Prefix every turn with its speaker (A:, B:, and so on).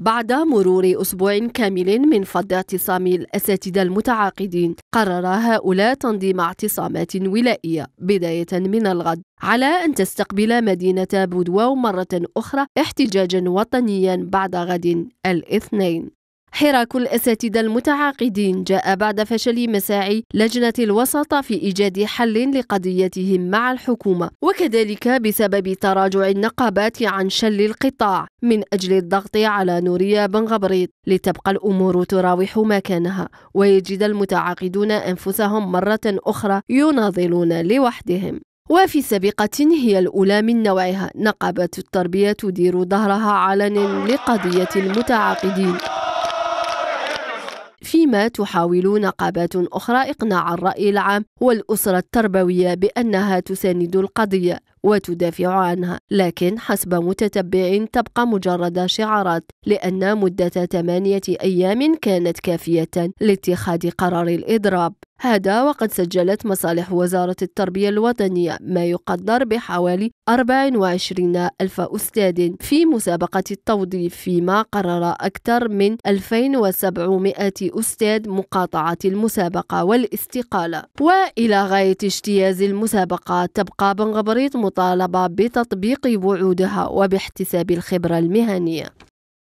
A: بعد مرور أسبوع كامل من فض اعتصام الأساتذة المتعاقدين قرر هؤلاء تنظيم اعتصامات ولائية بداية من الغد على أن تستقبل مدينة بودواو مرة أخرى احتجاجا وطنيا بعد غد الاثنين حراك الأساتذة المتعاقدين جاء بعد فشل مساعي لجنة الوسط في إيجاد حل لقضيتهم مع الحكومة وكذلك بسبب تراجع النقابات عن شل القطاع من أجل الضغط على نوريا بن غبريط لتبقى الأمور تراوح مكانها ويجد المتعاقدون أنفسهم مرة أخرى يناضلون لوحدهم وفي سابقة هي الأولى من نوعها نقابة التربية تدير ظهرها علنا لقضية المتعاقدين فيما تحاول نقابات أخرى إقناع الرأي العام والأسرة التربوية بأنها تساند القضية وتدافع عنها لكن حسب متتبع تبقى مجرد شعارات لأن مدة ثمانية أيام كانت كافية لاتخاذ قرار الإضراب هذا وقد سجلت مصالح وزارة التربية الوطنية ما يقدر بحوالي 24 ألف أستاذ في مسابقة التوظيف فيما قرر أكثر من 2700 أستاذ مقاطعة المسابقة والاستقالة وإلى غاية اجتياز المسابقة تبقى بنغبريط مطالبة بتطبيق وعودها وباحتساب الخبرة المهنية